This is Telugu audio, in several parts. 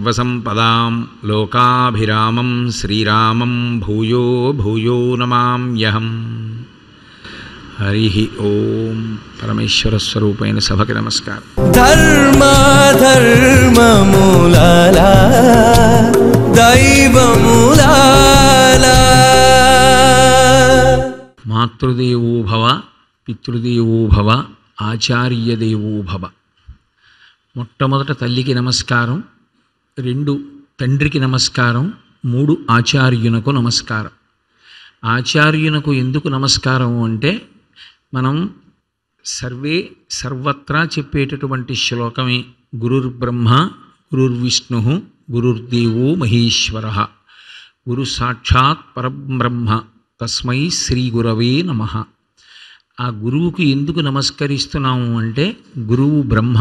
సర్వసంపదాం లోకాభిరామం శ్రీరామం భూయో భూయో నమామ్యహం హరి ఓం పరమేశ్వర స్వరూపైన సభకి నమస్కారం ధర్మ ధర్మములాల దైవములాల మాతృదేవోభవ పితృదేవోభవ ఆచార్యదేవోభవ మొట్టమొదట తల్లికి నమస్కారం రెండు తండ్రికి నమస్కారం మూడు ఆచార్యునకు నమస్కారం ఆచార్యునకు ఎందుకు నమస్కారం అంటే మనం సర్వే సర్వత్రా చెప్పేటటువంటి శ్లోకమే గురుర్బ్రహ్మ గురుర్విష్ణు గురుర్దేవో మహేశ్వర గురు సాక్షాత్ పరబ్రహ్మ తస్మై శ్రీ గురవే నమ ఆ గురువుకు ఎందుకు నమస్కరిస్తున్నాము అంటే గురువు బ్రహ్మ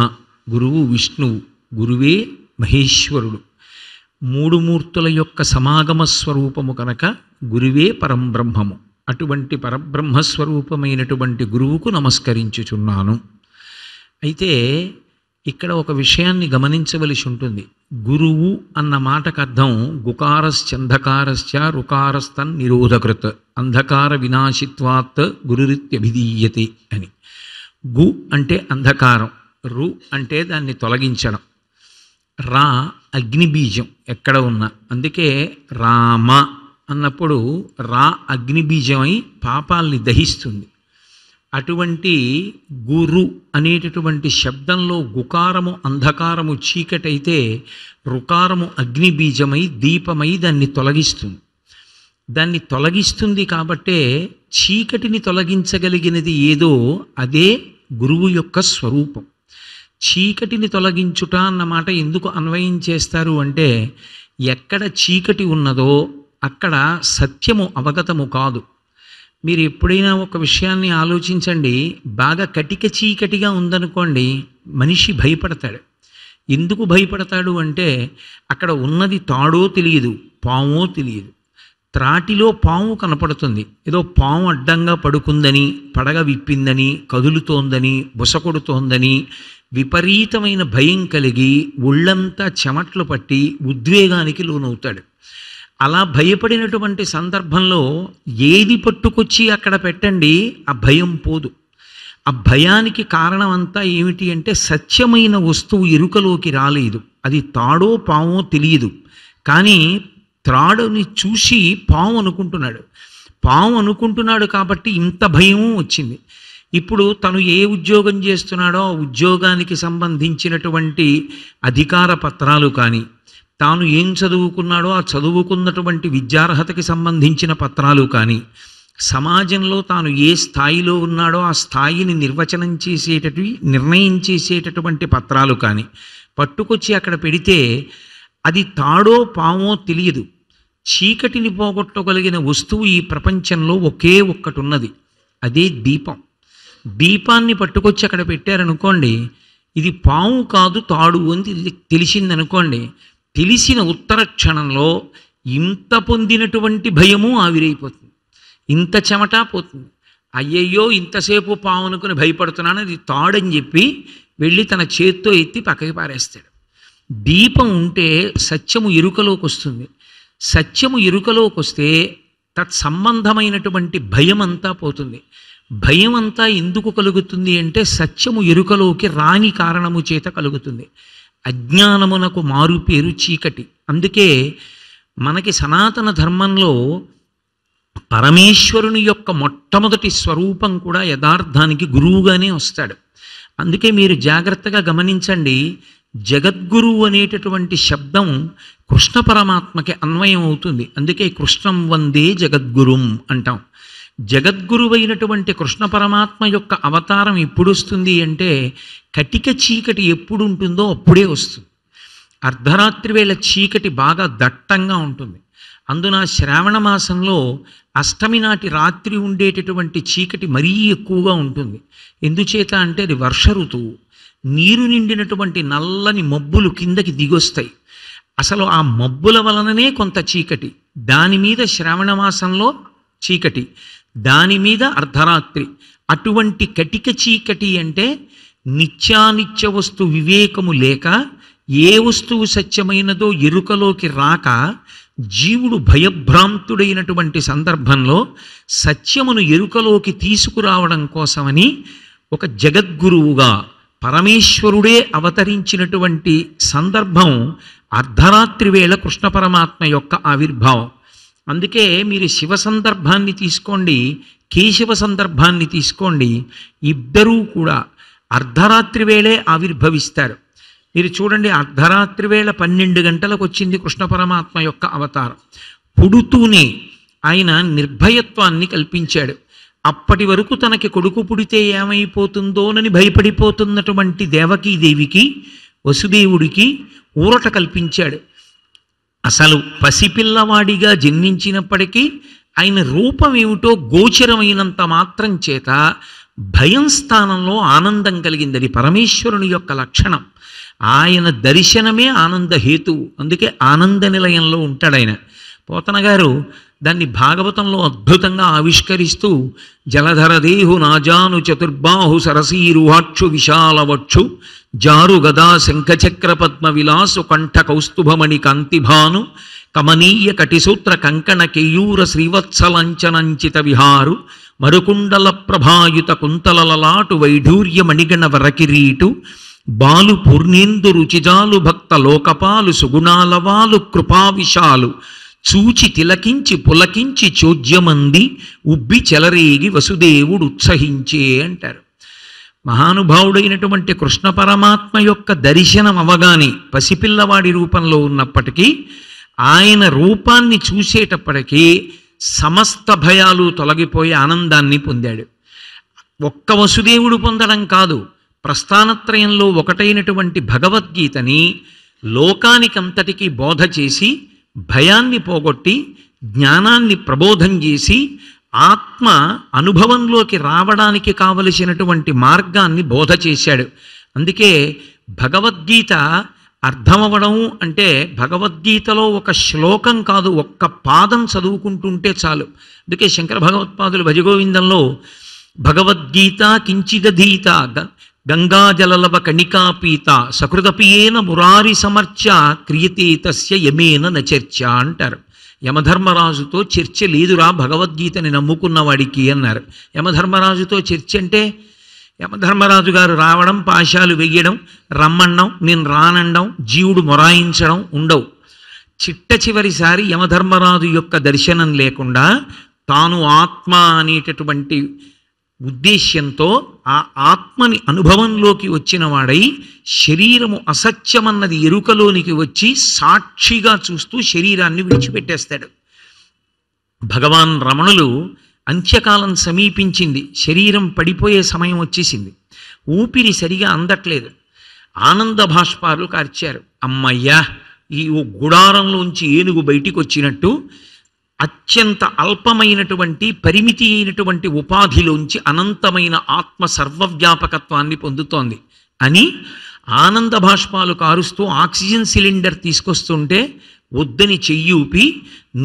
గురువు విష్ణువు గురువే మహేశ్వరుడు మూడు మూర్తుల యొక్క సమాగమ స్వరూపము కనుక గురువే పరంబ్రహ్మము అటువంటి పరబ్రహ్మస్వరూపమైనటువంటి గురువుకు నమస్కరించుచున్నాను అయితే ఇక్కడ ఒక విషయాన్ని గమనించవలసి ఉంటుంది గురువు అన్న మాటకు అర్థం గుకారశ్చంధకారశ్చ రుకారస్థన్ నిరోధకృత్ అంధకార వినాశిత్వాత్ గురురిత్యభిధీయతే అని గు అంటే అంధకారం రు అంటే దాన్ని తొలగించడం రా అగ్నిబీజం ఎక్కడ ఉన్నా అందుకే రామ అన్నప్పుడు రా అగ్నిబీజమై పాపాల్ని దహిస్తుంది అటువంటి గురు అనేటటువంటి శబ్దంలో గుకారము అంధకారము చీకటైతే రుకారము అగ్నిబీజమై దీపమై దాన్ని తొలగిస్తుంది దాన్ని తొలగిస్తుంది కాబట్టే చీకటిని తొలగించగలిగినది ఏదో అదే గురువు యొక్క స్వరూపం చీకటిని తొలగించుట అన్నమాట ఎందుకు అన్వయం చేస్తారు అంటే ఎక్కడ చీకటి ఉన్నదో అక్కడ సత్యము అవగతము కాదు మీరు ఎప్పుడైనా ఒక విషయాన్ని ఆలోచించండి బాగా కటిక చీకటిగా ఉందనుకోండి మనిషి భయపడతాడు ఎందుకు భయపడతాడు అంటే అక్కడ ఉన్నది తాడో తెలియదు పామో తెలియదు త్రాటిలో పాము కనపడుతుంది ఏదో పాము అడ్డంగా పడుకుందని పడగ విప్పిందని కదులుతోందని బుసకొడుతోందని విపరీతమైన భయం కలిగి ఒళ్ళంతా చెమట్లు పట్టి ఉద్వేగానికి లోనవుతాడు అలా భయపడినటువంటి సందర్భంలో ఏది పట్టుకొచ్చి అక్కడ పెట్టండి ఆ భయం పోదు ఆ భయానికి కారణం అంతా ఏమిటి అంటే సత్యమైన వస్తువు ఎరుకలోకి రాలేదు అది తాడో పామో తెలియదు కానీ త్రాడుని చూసి పాము అనుకుంటున్నాడు పాము అనుకుంటున్నాడు కాబట్టి ఇంత భయం వచ్చింది ఇప్పుడు తను ఏ ఉద్యోగం చేస్తున్నాడో ఉద్యోగానికి సంబంధించినటువంటి అధికార పత్రాలు కానీ తాను ఏం చదువుకున్నాడో ఆ చదువుకున్నటువంటి విద్యార్హతకి సంబంధించిన పత్రాలు కానీ సమాజంలో తాను ఏ స్థాయిలో ఉన్నాడో ఆ స్థాయిని నిర్వచనం చేసేటటు నిర్ణయం చేసేటటువంటి పత్రాలు కానీ పట్టుకొచ్చి అక్కడ పెడితే అది తాడో పామో తెలియదు చీకటిని పోగొట్టగలిగిన వస్తువు ఈ ప్రపంచంలో ఒకే ఒక్కటి ఉన్నది అదే దీపం దీపాన్ని పట్టుకొచ్చి అక్కడ పెట్టారనుకోండి ఇది పాము కాదు తాడు అని తెలిసిందనుకోండి తెలిసిన ఉత్తర క్షణంలో ఇంత పొందినటువంటి భయము ఆవిరైపోతుంది ఇంత చెమట పోతుంది అయ్యయ్యో ఇంతసేపు పాము అనుకుని భయపడుతున్నాను అది తాడని చెప్పి వెళ్ళి తన చేత్తో ఎత్తి పక్కకి పారేస్తాడు దీపం ఉంటే సత్యము ఎరుకలోకి వస్తుంది సత్యము ఎరుకలోకి వస్తే తత్సంబంధమైనటువంటి భయం అంతా పోతుంది భయం అంతా ఎందుకు కలుగుతుంది అంటే సత్యము ఎరుకలోకి రాని కారణము చేత కలుగుతుంది అజ్ఞానమునకు మారు పేరు చీకటి అందుకే మనకి సనాతన ధర్మంలో పరమేశ్వరుని యొక్క మొట్టమొదటి స్వరూపం కూడా యథార్థానికి గురువుగానే వస్తాడు అందుకే మీరు జాగ్రత్తగా గమనించండి జగద్గురు అనేటటువంటి శబ్దం కృష్ణ పరమాత్మకి అన్వయం అవుతుంది అందుకే కృష్ణం వందే జగద్గురుం అంటాం జగద్గురువైనటువంటి కృష్ణ పరమాత్మ యొక్క అవతారం ఎప్పుడు వస్తుంది అంటే కటిక చీకటి ఎప్పుడు ఉంటుందో అప్పుడే వస్తుంది అర్ధరాత్రి వేళ చీకటి బాగా దట్టంగా ఉంటుంది అందున శ్రావణ మాసంలో అష్టమి నాటి రాత్రి ఉండేటటువంటి చీకటి మరీ ఎక్కువగా ఉంటుంది ఎందుచేత అంటే అది వర్ష ఋతువు నీరు నిండినటువంటి నల్లని మబ్బులు కిందకి దిగొస్తాయి అసలు ఆ మబ్బుల వలననే కొంత చీకటి దాని మీద శ్రావణ మాసంలో చీకటి దాని మీద అర్ధరాత్రి అటువంటి కటిక చీకటి అంటే నిత్యానిత్య వస్తు వివేకము లేక ఏ వస్తువు సత్యమైనదో ఎరుకలోకి రాక జీవుడు భయభ్రాంతుడైనటువంటి సందర్భంలో సత్యమును ఎరుకలోకి తీసుకురావడం కోసమని ఒక జగద్గురువుగా పరమేశ్వరుడే అవతరించినటువంటి సందర్భం అర్ధరాత్రి వేళ కృష్ణ పరమాత్మ యొక్క ఆవిర్భావం అందుకే మీరు శివ సందర్భాన్ని తీసుకోండి కేశవ సందర్భాన్ని తీసుకోండి ఇద్దరూ కూడా అర్ధరాత్రి వేళే ఆవిర్భవిస్తారు మీరు చూడండి అర్ధరాత్రి వేళ పన్నెండు గంటలకు వచ్చింది కృష్ణ పరమాత్మ యొక్క అవతారం పుడుతూనే ఆయన నిర్భయత్వాన్ని కల్పించాడు అప్పటి వరకు తనకి కొడుకు పుడితే ఏమైపోతుందోనని భయపడిపోతున్నటువంటి దేవకీ దేవికి వసుదేవుడికి ఊరట కల్పించాడు అసలు పసిపిల్లవాడిగా జన్మించినప్పటికీ ఆయన రూపం ఏమిటో గోచరమైనంత మాత్రం చేత భయం స్థానంలో ఆనందం కలిగింది పరమేశ్వరుని యొక్క లక్షణం ఆయన దర్శనమే ఆనంద హేతువు అందుకే ఆనంద నిలయంలో ఉంటాడు ఆయన పోతన గారు దాన్ని భాగవతంలో అద్భుతంగా ఆవిష్కరిస్తూ జలధరదేహు నాజాను చతుర్బాహు సరసీరుహాక్షు విశాలవక్షు జారు గదా శంఖచక్ర పద్మ విలాసు కంఠ కౌస్తుభమణి కాంతిభాను కమనీయ కటిసూత్ర కంకణ కేయూర శ్రీవత్సలంచనంచిత విహారు మరుకుండల ప్రభాయుత కుంతలలలాటు వైఢూర్య మణిగణ వరకిరీటు బాలు పూర్ణేందు రుచిజాలు భక్త లోకపాలు సుగుణాలవాలు కృపావిశాలు చూచి తిలకించి పులకించి చోద్యమంది ఉబ్బి చెలరేగి వసుదేవుడు ఉత్సహించే అంటారు మహానుభావుడైనటువంటి కృష్ణ పరమాత్మ యొక్క దర్శనం అవగానే పసిపిల్లవాడి రూపంలో ఉన్నప్పటికీ ఆయన రూపాన్ని చూసేటప్పటికీ సమస్త భయాలు తొలగిపోయి ఆనందాన్ని పొందాడు ఒక్క వసుదేవుడు పొందడం కాదు ప్రస్థానత్రయంలో ఒకటైనటువంటి భగవద్గీతని లోకానికంతటికీ బోధ చేసి భయాన్ని పోగొట్టి జ్ఞానాన్ని ప్రబోధం చేసి ఆత్మ అనుభవంలోకి రావడానికి కావలసినటువంటి మార్గాన్ని బోధ చేశాడు అందుకే భగవద్గీత అర్థమవడం అంటే భగవద్గీతలో ఒక శ్లోకం కాదు ఒక్క పాదం చదువుకుంటుంటే చాలు అందుకే శంకర భగవత్పాదులు భజగోవిందంలో భగవద్గీత కించిదధీత గంగాజలలవ కణికాపీత సకృతపియేన మురారి సమర్చ క్రియతే తస్య యమేన నచర్చ అంటారు యమధర్మరాజుతో చర్చ లేదురా భగవద్గీతని నమ్ముకున్నవాడికి అన్నారు యమధర్మరాజుతో చర్చ అంటే యమధర్మరాజు గారు రావడం పాశాలు వెయ్యడం రమ్మండం నేను రానండం జీవుడు మొరాయించడం ఉండవు చిట్ట చివరిసారి యమధర్మరాజు యొక్క దర్శనం లేకుండా తాను ఆత్మ అనేటటువంటి ఉద్దేశ్యంతో ఆ ఆత్మని అనుభవంలోకి వచ్చిన వాడై శరీరము అసత్యమన్నది ఎరుకలోనికి వచ్చి సాక్షిగా చూస్తూ శరీరాన్ని విడిచిపెట్టేస్తాడు భగవాన్ రమణులు అంత్యకాలం సమీపించింది శరీరం పడిపోయే సమయం వచ్చేసింది ఊపిరి సరిగా అందట్లేదు ఆనంద భాష్పాలు కార్చారు అమ్మయ్యా ఈ గుడారంలోంచి ఏనుగు బయటికి వచ్చినట్టు అత్యంత అల్పమైనటువంటి పరిమితి అయినటువంటి ఉపాధిలోంచి అనంతమైన ఆత్మ సర్వవ్యాపకత్వాన్ని పొందుతోంది అని ఆనంద భాష్పాలు కారుస్తూ ఆక్సిజన్ సిలిండర్ తీసుకొస్తుంటే వద్దని చెయ్యూపి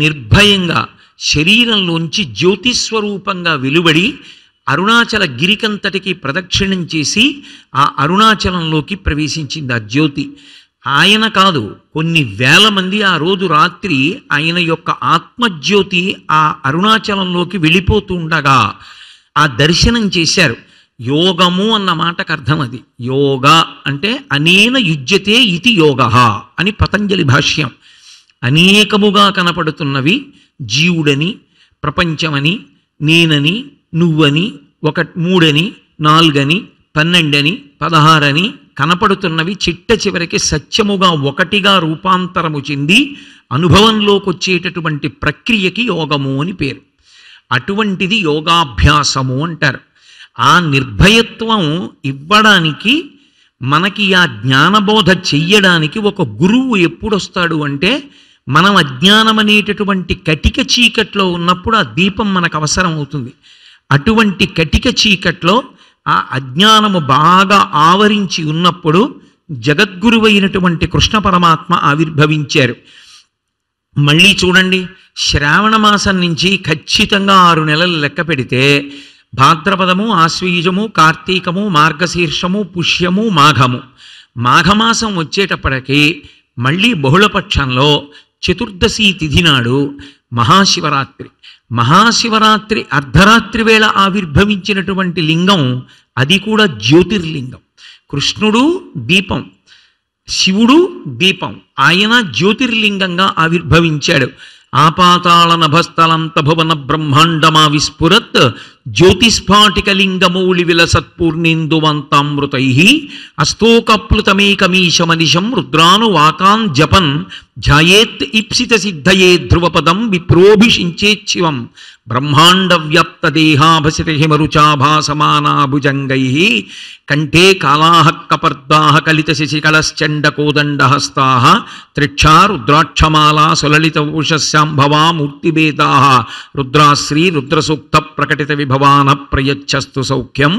నిర్భయంగా శరీరంలోంచి జ్యోతిస్వరూపంగా వెలువడి అరుణాచల గిరికంతటికి ప్రదక్షిణం చేసి ఆ అరుణాచలంలోకి ప్రవేశించింది ఆ జ్యోతి ఆయన కాదు కొన్ని వేల మంది ఆ రోజు రాత్రి ఆయన యొక్క ఆత్మజ్యోతి ఆ అరుణాచలంలోకి వెళ్ళిపోతూ ఉండగా ఆ దర్శనం చేశారు యోగము అన్న మాటకు అర్థం అది యోగ అంటే అనేన యుజ్యతే ఇది యోగ అని పతంజలి భాష్యం అనేకముగా కనపడుతున్నవి జీవుడని ప్రపంచమని నేనని నువ్వని ఒక మూడని నాలుగని పన్నెండని పదహారని కనపడుతున్నవి చిట్ట చివరికి సత్యముగా ఒకటిగా రూపాంతరము చెంది అనుభవంలోకి వచ్చేటటువంటి ప్రక్రియకి యోగము అని పేరు అటువంటిది యోగాభ్యాసము అంటారు ఆ నిర్భయత్వం ఇవ్వడానికి మనకి ఆ జ్ఞానబోధ చెయ్యడానికి ఒక గురువు ఎప్పుడొస్తాడు అంటే మనం అజ్ఞానం అనేటటువంటి కటిక చీకట్లో ఉన్నప్పుడు ఆ దీపం మనకు అవసరం అవుతుంది అటువంటి కటిక చీకట్లో ఆ అజ్ఞానము బాగా ఆవరించి ఉన్నప్పుడు జగద్గురువైనటువంటి కృష్ణ పరమాత్మ ఆవిర్భవించారు మళ్ళీ చూడండి శ్రావణ మాసం నుంచి ఖచ్చితంగా ఆరు నెలలు లెక్క పెడితే భాద్రపదము ఆశ్వీజము కార్తీకము మార్గశీర్షము పుష్యము మాఘము మాఘమాసం వచ్చేటప్పటికి మళ్ళీ బహుళపక్షంలో చతుర్దశి తిథి నాడు మహాశివరాత్రి మహాశివరాత్రి అర్ధరాత్రి వేళ ఆవిర్భవించినటువంటి లింగం అది కూడా జ్యోతిర్లింగం కృష్ణుడు దీపం శివుడు దీపం ఆయన జ్యోతిర్లింగంగా ఆవిర్భవించాడు ఆపాతాళ నభస్థలంత భువన బ్రహ్మాండమా విస్ఫురత్ జ్యోతిస్ఫాటికలింగమౌళివిల సత్పూర్ణేందువంతామృతై అస్తోకప్లుతమేకమీశమనిశం రుద్రాను వాకాన్ జపన్ ధ్యాయేత్ ఇప్సిత సిద్ధయే ధ్రువపదం విప్రోభిషించేచ్ఛివం బ్రహ్మాండవ్యాప్తదేహాభసితహిమరుచాభాసమానాభుజంగై కంఠే కాళాహ కపర్దా కలిత శశికలశ్చండకోదండహస్తా త్రిక్షా రుద్రాక్షమాలా సులలిత ఉషస్యాంభవా మూర్తిభేదా రుద్రాశ్రీ రుద్రసూక్త ప్రకటిత విభ భవాన ప్రయచ్చస్తు సౌఖ్యం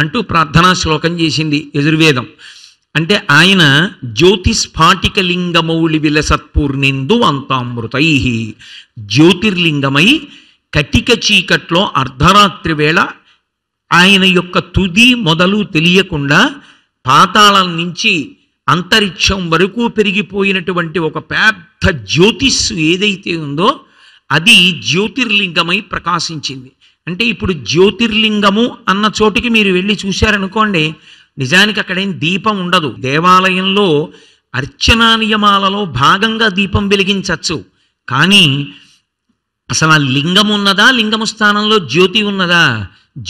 అంటూ ప్రార్థనా శ్లోకం చేసింది యజుర్వేదం అంటే ఆయన జ్యోతిస్ఫాటికలింగమౌళి విలసత్పూర్ణిందు అంతామృతై జ్యోతిర్లింగమై కటిక చీకట్లో అర్ధరాత్రి వేళ ఆయన యొక్క తుది మొదలు తెలియకుండా పాతాళం నుంచి అంతరిక్షం వరకు పెరిగిపోయినటువంటి ఒక పెద్ద జ్యోతిస్సు ఏదైతే ఉందో అది జ్యోతిర్లింగమై ప్రకాశించింది అంటే ఇప్పుడు జ్యోతిర్లింగము అన్న చోటికి మీరు వెళ్ళి చూశారనుకోండి నిజానికి అక్కడేం దీపం ఉండదు దేవాలయంలో అర్చనా నియమాలలో భాగంగా దీపం వెలిగించవచ్చు కానీ అసలు ఆ లింగం ఉన్నదా లింగము స్థానంలో జ్యోతి ఉన్నదా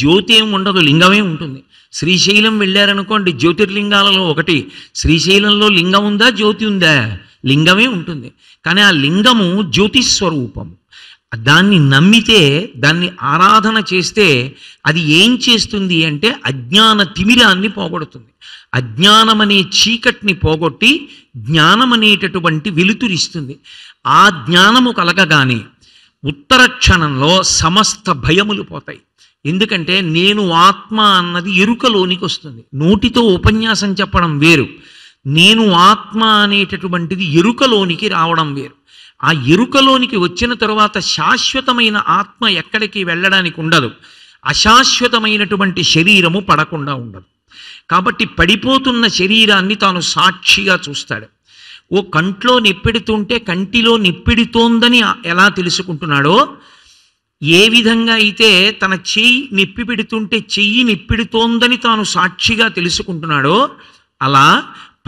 జ్యోతి ఏం ఉండదు లింగమే ఉంటుంది శ్రీశైలం వెళ్ళారనుకోండి జ్యోతిర్లింగాలలో ఒకటి శ్రీశైలంలో లింగం ఉందా జ్యోతి ఉందా లింగమే ఉంటుంది కానీ ఆ లింగము జ్యోతిస్వరూపము దాన్ని నమ్మితే దాన్ని ఆరాధన చేస్తే అది ఏం చేస్తుంది అంటే అజ్ఞాన తిమిరాన్ని పోగొడుతుంది అజ్ఞానమనే చీకటిని పోగొట్టి జ్ఞానం అనేటటువంటి వెలుతురిస్తుంది ఆ జ్ఞానము కలగగానే ఉత్తర క్షణంలో సమస్త భయములు పోతాయి ఎందుకంటే నేను ఆత్మ అన్నది ఎరుకలోనికి వస్తుంది నోటితో ఉపన్యాసం చెప్పడం వేరు నేను ఆత్మ అనేటటువంటిది ఎరుకలోనికి రావడం వేరు ఆ ఎరుకలోనికి వచ్చిన తరువాత శాశ్వతమైన ఆత్మ ఎక్కడికి వెళ్ళడానికి ఉండదు అశాశ్వతమైనటువంటి శరీరము పడకుండా ఉండదు కాబట్టి పడిపోతున్న శరీరాన్ని తాను సాక్షిగా చూస్తాడు ఓ కంట్లో నిప్పెడుతుంటే కంటిలో నిప్పిడుతోందని ఎలా తెలుసుకుంటున్నాడో ఏ విధంగా అయితే తన చెయ్యి నిప్పి పెడుతుంటే చెయ్యి నిప్పిడుతోందని తాను సాక్షిగా తెలుసుకుంటున్నాడో అలా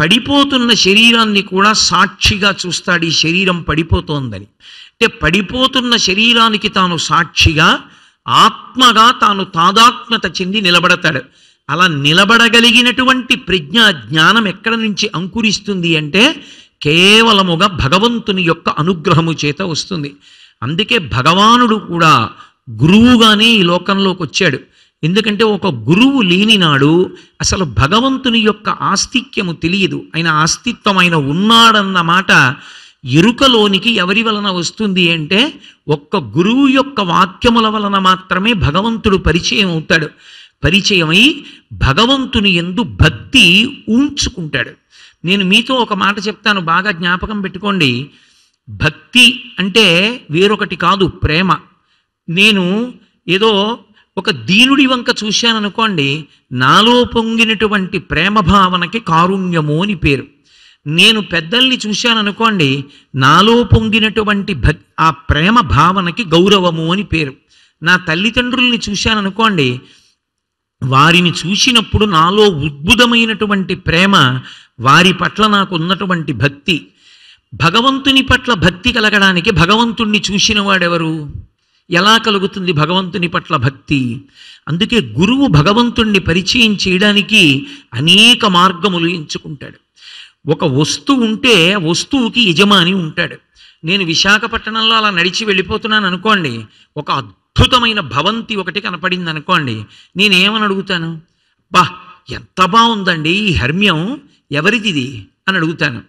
పడిపోతున్న శరీరాన్ని కూడా సాక్షిగా చూస్తాడు ఈ శరీరం పడిపోతోందని అంటే పడిపోతున్న శరీరానికి తాను సాక్షిగా ఆత్మగా తాను తాదాత్మత చెంది నిలబడతాడు అలా నిలబడగలిగినటువంటి ప్రజ్ఞ జ్ఞానం ఎక్కడ నుంచి అంకురిస్తుంది అంటే కేవలముగా భగవంతుని యొక్క అనుగ్రహము చేత వస్తుంది అందుకే భగవానుడు కూడా గురువుగానే ఈ లోకంలోకి వచ్చాడు ఎందుకంటే ఒక గురువు లేనినాడు అసలు భగవంతుని యొక్క ఆస్తిక్యము తెలియదు ఆయన ఆస్తిత్వం ఆయన ఉన్నాడన్న మాట ఎరుకలోనికి ఎవరి వలన వస్తుంది అంటే ఒక్క గురువు యొక్క వాక్యముల వలన మాత్రమే భగవంతుడు పరిచయం అవుతాడు పరిచయమై భగవంతుని ఎందు భక్తి ఉంచుకుంటాడు నేను మీతో ఒక మాట చెప్తాను బాగా జ్ఞాపకం పెట్టుకోండి భక్తి అంటే వేరొకటి కాదు ప్రేమ నేను ఏదో ఒక దీనుడి వంక చూశాననుకోండి నాలో పొంగినటువంటి ప్రేమ భావనకి కారుణ్యము అని పేరు నేను పెద్దల్ని చూశాననుకోండి నాలో పొంగినటువంటి భక్ ఆ ప్రేమ భావనకి గౌరవము అని పేరు నా తల్లిదండ్రుల్ని చూశాననుకోండి వారిని చూసినప్పుడు నాలో ఉద్భుతమైనటువంటి ప్రేమ వారి పట్ల నాకు ఉన్నటువంటి భక్తి భగవంతుని పట్ల భక్తి కలగడానికి భగవంతుణ్ణి చూసిన వాడెవరు ఎలా కలుగుతుంది భగవంతుని పట్ల భక్తి అందుకే గురువు భగవంతుణ్ణి పరిచయం చేయడానికి అనేక మార్గములు ఎంచుకుంటాడు ఒక వస్తువు ఉంటే వస్తువుకి యజమాని ఉంటాడు నేను విశాఖపట్నంలో అలా నడిచి వెళ్ళిపోతున్నాను అనుకోండి ఒక అద్భుతమైన భవంతి ఒకటి కనపడింది అనుకోండి నేనేమని అడుగుతాను బా ఎంత బాగుందండి ఈ హర్మ్యం ఎవరిదిది అని అడుగుతాను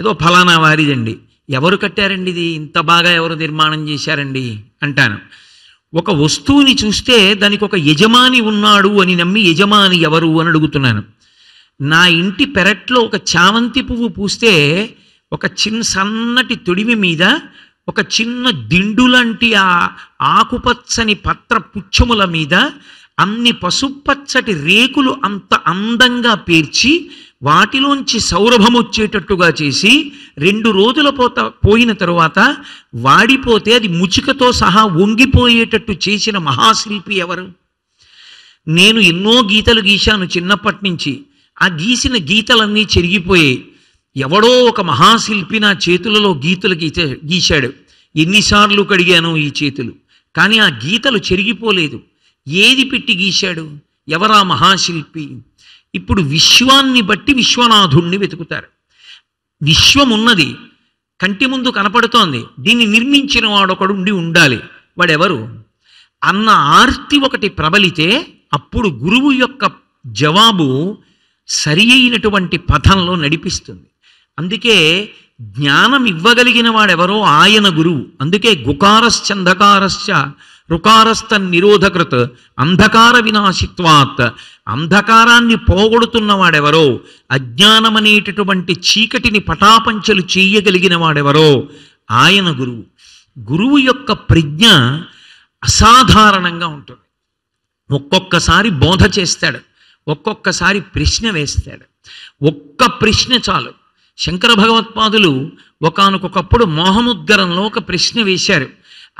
ఏదో ఫలానా వారిదండి ఎవరు కట్టారండి ఇది ఇంత బాగా ఎవరు నిర్మాణం చేశారండి అంటాను ఒక వస్తువుని చూస్తే దానికి ఒక యజమాని ఉన్నాడు అని నమ్మి యజమాని ఎవరు అని అడుగుతున్నాను నా ఇంటి పెరట్లో ఒక చామంతి పువ్వు పూస్తే ఒక చిన్న సన్నటి తొడిమి మీద ఒక చిన్న దిండు లాంటి ఆ ఆకుపచ్చని పత్ర పుచ్చముల మీద అన్ని పసుపచ్చటి రేకులు అంత అందంగా పేర్చి వాటిలోంచి సౌరభం వచ్చేటట్టుగా చేసి రెండు రోజుల పోత పోయిన తరువాత వాడిపోతే అది ముచికతో సహా వంగిపోయేటట్టు చేసిన మహాశిల్పి ఎవరు నేను ఎన్నో గీతలు గీశాను చిన్నప్పటి నుంచి ఆ గీసిన గీతలన్నీ చెరిగిపోయాయి ఎవడో ఒక మహాశిల్పి నా చేతులలో గీతలు గీచే గీశాడు ఎన్నిసార్లు కడిగాను ఈ చేతులు కానీ ఆ గీతలు చెరిగిపోలేదు ఏది పెట్టి గీశాడు ఎవరా మహాశిల్పి ఇప్పుడు విశ్వాన్ని బట్టి విశ్వనాథుణ్ణి వెతుకుతారు విశ్వం ఉన్నది కంటి ముందు కనపడుతోంది దీన్ని నిర్మించిన వాడొకడు ఉండి ఉండాలి వాడెవరు అన్న ఆర్తి ఒకటి ప్రబలితే అప్పుడు గురువు యొక్క జవాబు సరి అయినటువంటి పథంలో నడిపిస్తుంది అందుకే జ్ఞానం ఇవ్వగలిగిన వాడెవరో ఆయన గురువు అందుకే గుకారశ్చంధకారశ్చ రుకారస్థ నిరోధకృత్ అంధకార వినాశిత్వాత్ అంధకారాన్ని పోగొడుతున్నవాడెవరో అజ్ఞానమనేటటువంటి చీకటిని పటాపంచలు చేయగలిగిన వాడెవరో ఆయన గురువు గురువు యొక్క ప్రజ్ఞ అసాధారణంగా ఉంటుంది ఒక్కొక్కసారి బోధ చేస్తాడు ఒక్కొక్కసారి ప్రశ్న వేస్తాడు ఒక్క ప్రశ్న చాలు శంకర భగవత్పాదులు ఒకనకొకప్పుడు మోహముద్గరంలో ఒక ప్రశ్న వేశారు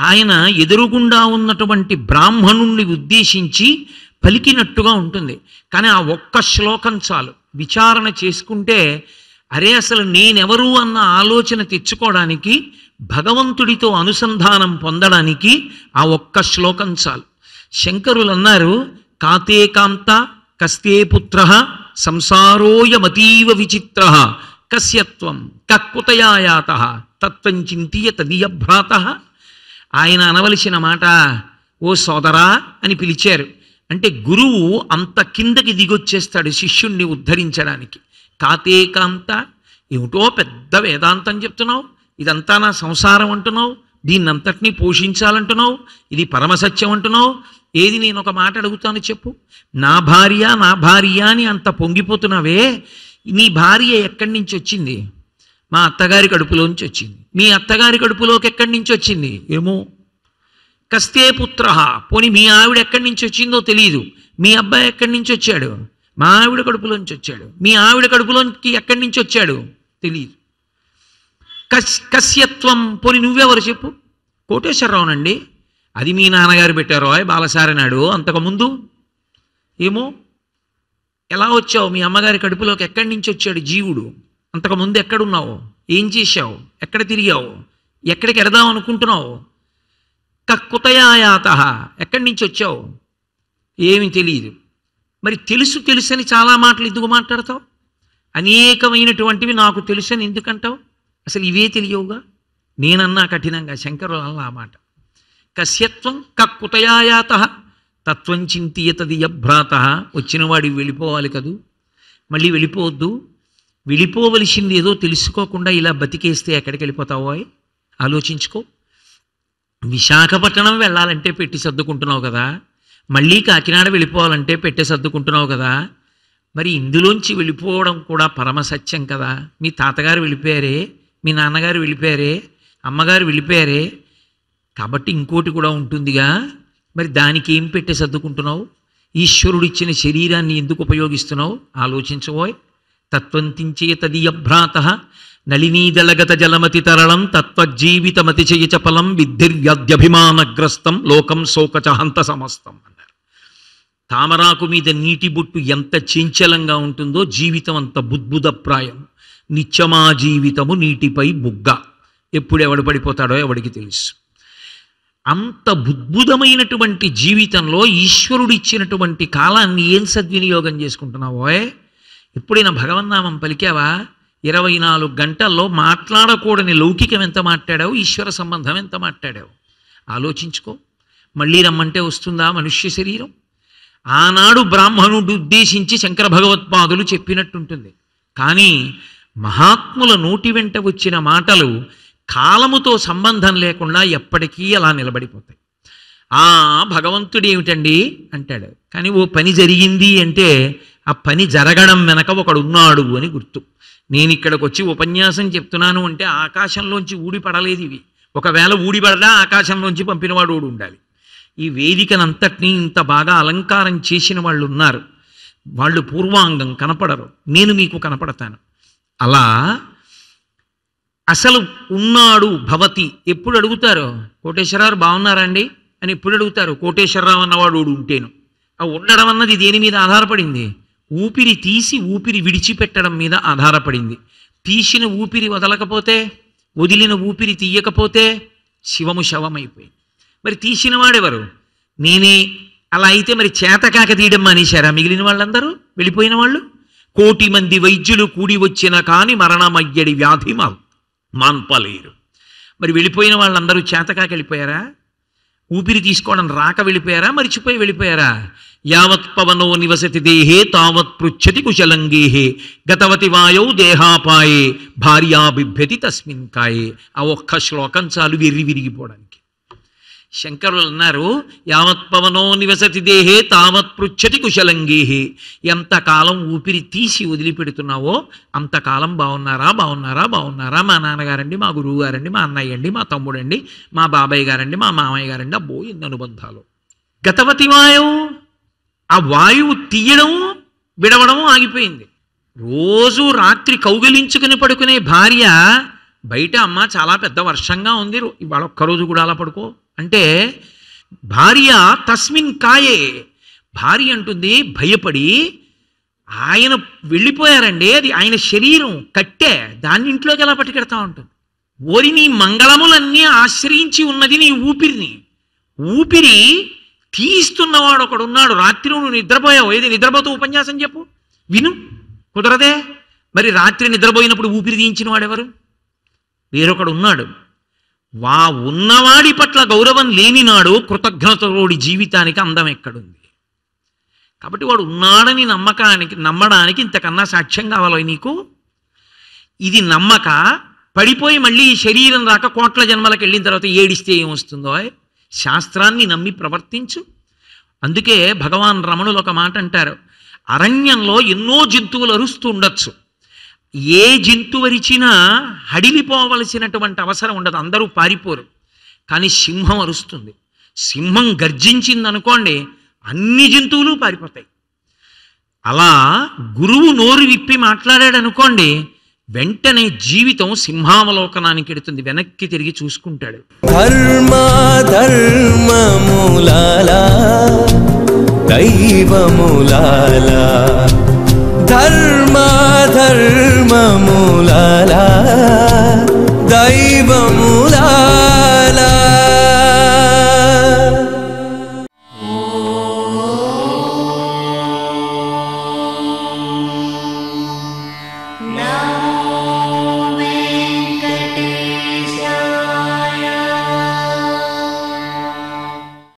ఆయన ఎదురుగుండా ఉన్నటువంటి బ్రాహ్మణుణ్ణి ఉద్దేశించి పలికినట్టుగా ఉంటుంది కానీ ఆ ఒక్క శ్లోకం చాలు విచారణ చేసుకుంటే అరే అసలు నేనెవరు అన్న ఆలోచన తెచ్చుకోవడానికి భగవంతుడితో అనుసంధానం పొందడానికి ఆ ఒక్క శ్లోకం చాలు శంకరులు అన్నారు కాతే కాంత కస్తే పుత్ర సంసారోయమతీవ విచిత్ర కస్యత్వం కక్కుతయాయాత తత్వం చింతియ తదియ భ్రాత ఆయన అనవలసిన మాట ఓ సోదరా అని పిలిచారు అంటే గురువు అంత కిందకి దిగొచ్చేస్తాడు శిష్యుణ్ణి ఉద్ధరించడానికి కాతే కాంత ఏమిటో పెద్ద వేదాంతం చెప్తున్నావు ఇదంతా నా సంసారం అంటున్నావు దీన్నంతటినీ పోషించాలంటున్నావు ఇది పరమసత్యం అంటున్నావు ఏది నేను ఒక మాట అడుగుతాను చెప్పు నా భార్య నా భార్య అని అంత పొంగిపోతున్నావే నీ భార్య ఎక్కడి నుంచి వచ్చింది మా అత్తగారి కడుపులోంచి వచ్చింది మీ అత్తగారి కడుపులోకి ఎక్కడి నుంచి వచ్చింది ఏమో కస్తే పుత్ర పోని మీ ఆవిడ ఎక్కడి నుంచి వచ్చిందో తెలియదు మీ అబ్బాయి ఎక్కడి నుంచి వచ్చాడు మా ఆవిడ కడుపులోంచి వచ్చాడు మీ ఆవిడ కడుపులోకి ఎక్కడి నుంచి వచ్చాడు తెలియదు కస్ కస్యత్వం పోని నువ్వెవరు చెప్పు కోటేశ్వరరావునండి అది మీ నాన్నగారు పెట్టారో బాలసారి నాడు అంతకుముందు ఏమో ఎలా వచ్చావు మీ అమ్మగారి కడుపులోకి ఎక్కడి నుంచి వచ్చాడు జీవుడు అంతకుముందు ఎక్కడున్నావు ఏం చేశావు ఎక్కడ తిరిగావు ఎక్కడికి వెళదాం అనుకుంటున్నావు కక్కుతయాయాత ఎక్కడి నుంచి వచ్చావు ఏమి తెలియదు మరి తెలుసు తెలుసని చాలా మాటలు ఎందుకు మాట్లాడతావు అనేకమైనటువంటివి నాకు తెలుసని ఎందుకంటావు అసలు ఇవే తెలియవుగా నేనన్నా కఠినంగా శంకరులు అన్న ఆ మాట కశ్యత్వం కక్కుతయాయాత తత్వం చింతియతది యభ్రాత వచ్చినవాడి వెళ్ళిపోవాలి కదూ మళ్ళీ వెళ్ళిపోవద్దు వెళ్ళిపోవలసింది ఏదో తెలుసుకోకుండా ఇలా బతికేస్తే ఎక్కడికి వెళ్ళిపోతావో ఆలోచించుకో విశాఖపట్నం వెళ్ళాలంటే పెట్టి సర్దుకుంటున్నావు కదా మళ్ళీ కాకినాడ వెళ్ళిపోవాలంటే పెట్టి సర్దుకుంటున్నావు కదా మరి ఇందులోంచి వెళ్ళిపోవడం కూడా పరమసత్యం కదా మీ తాతగారు వెళ్ళిపోయారే మీ నాన్నగారు వెళ్ళిపోయారే అమ్మగారు వెళ్ళిపోయారే కాబట్టి ఇంకోటి కూడా ఉంటుందిగా మరి దానికి ఏం పెట్టే సర్దుకుంటున్నావు ఈశ్వరుడిచ్చిన శరీరాన్ని ఎందుకు ఉపయోగిస్తున్నావు ఆలోచించబోయ్ తత్వంతించేతదియభ్రాత నళినీదళగత జలమతి తరళం తత్వజీవితమతిశయ చపలం విద్ధిర్వ్యద్యభిమానగ్రస్తం లోకం శోకచహంత సమస్తం అన్నారు తామరాకు మీద నీటి బొట్టు ఎంత చంచలంగా ఉంటుందో జీవితం అంత బుద్భుదప్రాయం నిత్యమా జీవితము నీటిపై బుగ్గ ఎప్పుడు ఎవడు పడిపోతాడో ఎవడికి తెలుసు అంత బుద్భుతమైనటువంటి జీవితంలో ఈశ్వరుడిచ్చినటువంటి కాలాన్ని ఏం సద్వినియోగం చేసుకుంటున్నావోయ్ ఎప్పుడైనా భగవన్నామం పలికావా ఇరవై నాలుగు గంటల్లో మాట్లాడకూడని లౌకికం ఎంత మాట్లాడావు ఈశ్వర సంబంధం ఎంత మాట్లాడావు ఆలోచించుకో మళ్ళీ రమ్మంటే వస్తుందా మనుష్య శరీరం ఆనాడు బ్రాహ్మణుడు ఉద్దేశించి శంకర భగవత్పాదులు చెప్పినట్టుంటుంది కానీ మహాత్ముల నోటి వెంట వచ్చిన మాటలు కాలముతో సంబంధం లేకుండా ఎప్పటికీ అలా నిలబడిపోతాయి ఆ భగవంతుడు ఏమిటండి అంటాడు కానీ ఓ పని జరిగింది అంటే ఆ పని జరగడం వెనక ఒకడు ఉన్నాడు అని గుర్తు నేను ఇక్కడికి వచ్చి ఉపన్యాసం చెప్తున్నాను అంటే ఆకాశంలోంచి ఊడిపడలేదు ఇవి ఒకవేళ ఊడిపడదా ఆకాశంలోంచి పంపినవాడు ఊడు ఉండాలి ఈ వేదికనంతటినీ ఇంత బాగా అలంకారం చేసిన వాళ్ళు ఉన్నారు వాళ్ళు పూర్వాంగం కనపడరు నేను మీకు కనపడతాను అలా అసలు ఉన్నాడు భవతి ఎప్పుడు అడుగుతారు కోటేశ్వరరావు బాగున్నారండి అని ఎప్పుడు అడుగుతారు కోటేశ్వరరావు అన్నవాడు ఉంటేను ఆ ఉండడం అన్నది దేని మీద ఆధారపడింది ఊపిరి తీసి ఊపిరి విడిచిపెట్టడం మీద ఆధారపడింది తీసిన ఊపిరి వదలకపోతే వదిలిన ఊపిరి తీయకపోతే శివము శవమైపోయింది మరి తీసిన వాడెవరు నేనే అలా అయితే మరి చేతకాక తీయడం మానేశారా మిగిలిన వాళ్ళందరూ వెళ్ళిపోయిన వాళ్ళు కోటి మంది వైద్యులు కూడి వచ్చిన కాని మరణమయ్యడి వ్యాధి మా మాన్పలేరు మరి వెళ్ళిపోయిన వాళ్ళందరూ చేతకాక వెళ్ళిపోయారా ఊపిరి తీసుకోవడం రాక వెళ్ళిపోయారా మరిచిపోయి వెళ్ళిపోయారా యావత్ పవనో నివసతి దేహే తావత్ పృచ్చతి కుశలంగేహే గతవతి వాయౌ దేహాపాయే భార్యా బిభ్యతి తస్మిన్ కాయే ఆ ఒక్క శ్లోకం చాలు విరి విరిగిపోవడానికి శంకరులు అన్నారు యావత్ పవనో నివసతి దేహే తావత్ పృచ్చతి కుశలంగేహే ఎంతకాలం ఊపిరి తీసి వదిలిపెడుతున్నావో అంతకాలం బాగున్నారా బాగున్నారా బాగున్నారా మా నాన్నగారండి మా గురువు గారండి మా అన్నయ్య అండి మా తమ్ముడండి మా బాబాయ్ గారండి మా మామయ్య గారండి అబ్బో ఎన్ని అనుబంధాలు గతవతి వాయో ఆ వాయువు తీయడం విడవడం ఆగిపోయింది రోజు రాత్రి కౌగిలించుకుని పడుకునే భార్య బయట అమ్మ చాలా పెద్ద వర్షంగా ఉంది ఇవాళ ఒక్కరోజు కూడా అలా పడుకో అంటే భార్య తస్మిన్ కాయే భార్య అంటుంది భయపడి ఆయన వెళ్ళిపోయారండి అది ఆయన శరీరం కట్టే దాన్ని ఇంట్లోకి ఎలా పట్టుకెడతా ఉంటుంది ఓరి నీ మంగళములన్నీ ఆశ్రయించి ఉన్నది నీ ఊపిరిని ఊపిరి తీయిస్తున్నవాడు ఒకడున్నాడు రాత్రి నువ్వు నిద్రపోయావు ఏది నిద్రపోతూ ఉపన్యాసం చెప్పు విను కుదరదే మరి రాత్రి నిద్రపోయినప్పుడు ఊపిరి తీయించిన వాడెవరు వేరొకడు ఉన్నాడు వా ఉన్నవాడి పట్ల గౌరవం లేనినాడు కృతజ్ఞతలోడి జీవితానికి అందం ఎక్కడుంది కాబట్టి వాడు ఉన్నాడని నమ్మకానికి నమ్మడానికి ఇంతకన్నా సాక్ష్యం కావాలి నీకు ఇది నమ్మక పడిపోయి మళ్ళీ శరీరం రాక కోట్ల జన్మలకు వెళ్ళిన తర్వాత ఏడిస్తే ఏమొస్తుందో శాస్త్రాన్ని నమ్మి ప్రవర్తించు అందుకే భగవాన్ రమణులు ఒక మాట అంటారు అరణ్యంలో ఎన్నో జంతువులు అరుస్తూ ఉండొచ్చు ఏ జంతువు అరిచినా హడిలిపోవలసినటువంటి అవసరం ఉండదు అందరూ పారిపోరు కానీ సింహం అరుస్తుంది సింహం గర్జించింది అనుకోండి అన్ని జంతువులు పారిపోతాయి అలా గురువు నోరు విప్పి మాట్లాడాడు అనుకోండి వెంటనే జీవితం సింహావలోకనానికి ఎడుతుంది వెనక్కి తిరిగి చూసుకుంటాడు ధర్మ ధర్మ దైవములాలా ధర్మ ధర్మములాలా